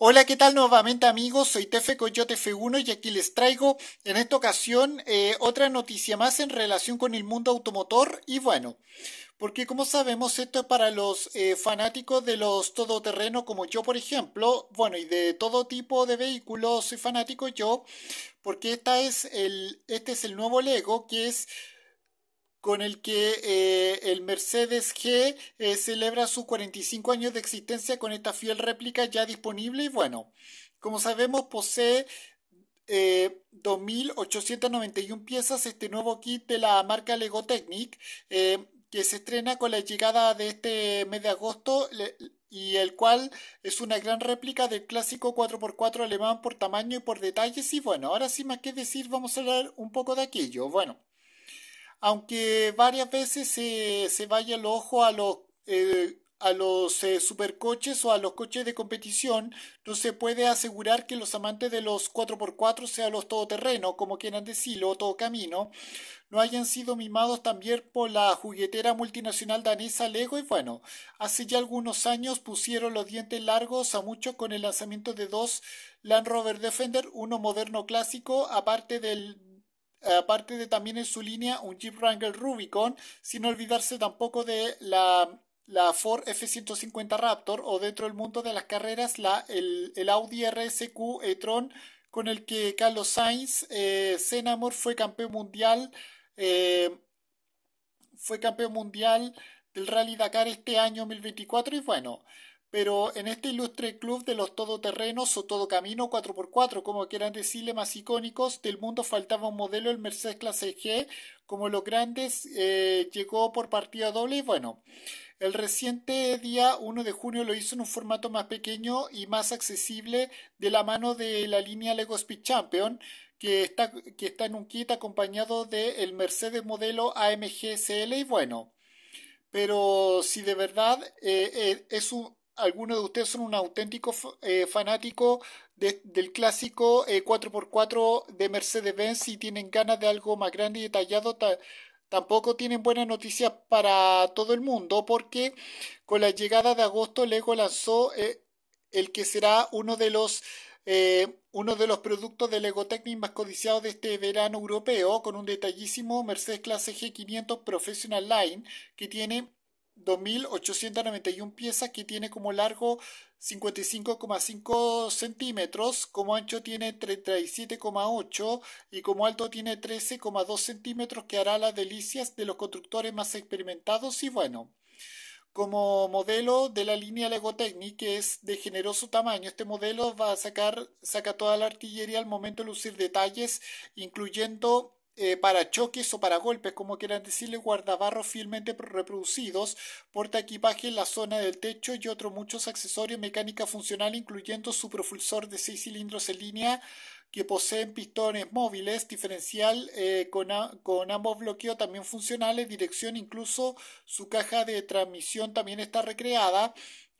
Hola, ¿qué tal nuevamente amigos? Soy Tefe Coyote F1 y aquí les traigo en esta ocasión eh, otra noticia más en relación con el mundo automotor y bueno, porque como sabemos esto es para los eh, fanáticos de los todoterrenos como yo por ejemplo, bueno y de todo tipo de vehículos soy fanático yo, porque esta es el, este es el nuevo Lego que es con el que eh, el Mercedes G eh, celebra sus 45 años de existencia con esta fiel réplica ya disponible y bueno, como sabemos posee 2.891 eh, piezas este nuevo kit de la marca Lego Technic que se estrena con la llegada de este mes de agosto y el cual es una gran réplica del clásico 4x4 alemán por tamaño y por detalles y bueno, ahora sí más que decir vamos a hablar un poco de aquello. Bueno aunque varias veces se vaya el ojo a los, eh, a los eh, supercoches o a los coches de competición, no se puede asegurar que los amantes de los 4x4, sean los todoterreno, como quieran decirlo, todo camino, no hayan sido mimados también por la juguetera multinacional danesa Lego y bueno, hace ya algunos años pusieron los dientes largos a mucho con el lanzamiento de dos Land Rover Defender, uno moderno clásico, aparte del aparte de también en su línea un Jeep Wrangler Rubicon, sin olvidarse tampoco de la, Ford F-150 Raptor o dentro del mundo de las carreras la, el, Audi RSQ e-tron con el que Carlos Sainz eh, fue campeón mundial eh, fue campeón mundial del Rally Dakar este año 2024 y bueno pero en este ilustre club de los todoterrenos o todocamino 4x4, como quieran decirle, más icónicos del mundo, faltaba un modelo, el Mercedes Clase G, como los grandes, eh, llegó por partida doble y bueno. El reciente día 1 de junio lo hizo en un formato más pequeño y más accesible de la mano de la línea Lego Speed Champion, que está, que está en un kit acompañado del el Mercedes modelo AMG CL y bueno. Pero si de verdad eh, eh, es un, algunos de ustedes son un auténtico eh, fanático del clásico 4x4 eh, de Mercedes-Benz y tienen ganas de algo más grande y detallado. tampoco tienen buenas noticias para todo el mundo porque con la llegada de agosto Lego lanzó eh, el que será uno de los uno de los productos de Lego Technic más codiciados de este verano europeo, con un detallísimo Mercedes Clase G500 Professional Line que tiene 2.891 piezas que tiene como largo 55,5 centímetros, como ancho tiene 37,8 y como alto tiene 13,2 centímetros que hará las delicias de los constructores más experimentados y bueno. Como modelo de la línea Legotecni que es de generoso tamaño, este modelo va a sacar, saca toda la artillería al momento de lucir detalles, incluyendo eh, para choques o para golpes, como quieran decirle, guardabarros fielmente reproducidos, porta equipaje en la zona del techo y otros muchos accesorios mecánica funcional, incluyendo su propulsor de seis cilindros en línea que poseen pistones móviles, diferencial eh, con, con ambos bloqueos también funcionales, dirección, incluso su caja de transmisión también está recreada,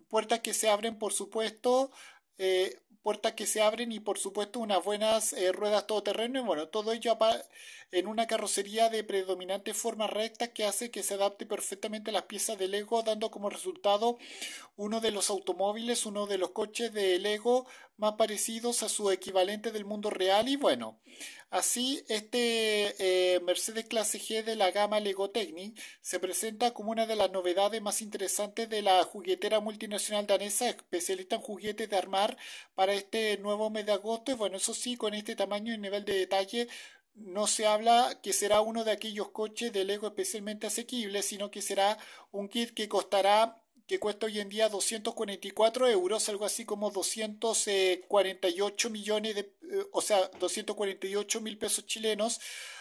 puertas que se abren por supuesto eh, puertas que se abren y por supuesto unas buenas eh, ruedas todoterreno y bueno, todo ello en una carrocería de predominante forma recta que hace que se adapte perfectamente a las piezas de Lego dando como resultado uno de los automóviles, uno de los coches de Lego más parecidos a su equivalente del mundo real y bueno, Así, este eh, Mercedes Clase G de la gama Lego Technic se presenta como una de las novedades más interesantes de la juguetera multinacional danesa, especialista en juguetes de armar para este nuevo mes de agosto. Y bueno, eso sí, con este tamaño y nivel de detalle no se habla que será uno de aquellos coches de Lego especialmente asequibles, sino que será un kit que costará que cuesta hoy en día 244 euros, algo así como 248 millones de, eh, o sea, 248 mil pesos chilenos.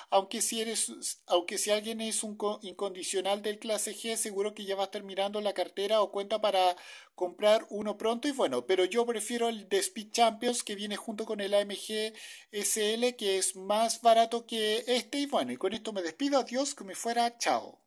Aunque si, eres, aunque si alguien es un incondicional del clase G, seguro que ya va terminando la cartera o cuenta para comprar uno pronto. Y bueno, pero yo prefiero el de Speed Champions que viene junto con el AMG SL, que es más barato que este. Y bueno, y con esto me despido. Adiós, que me fuera. Chao.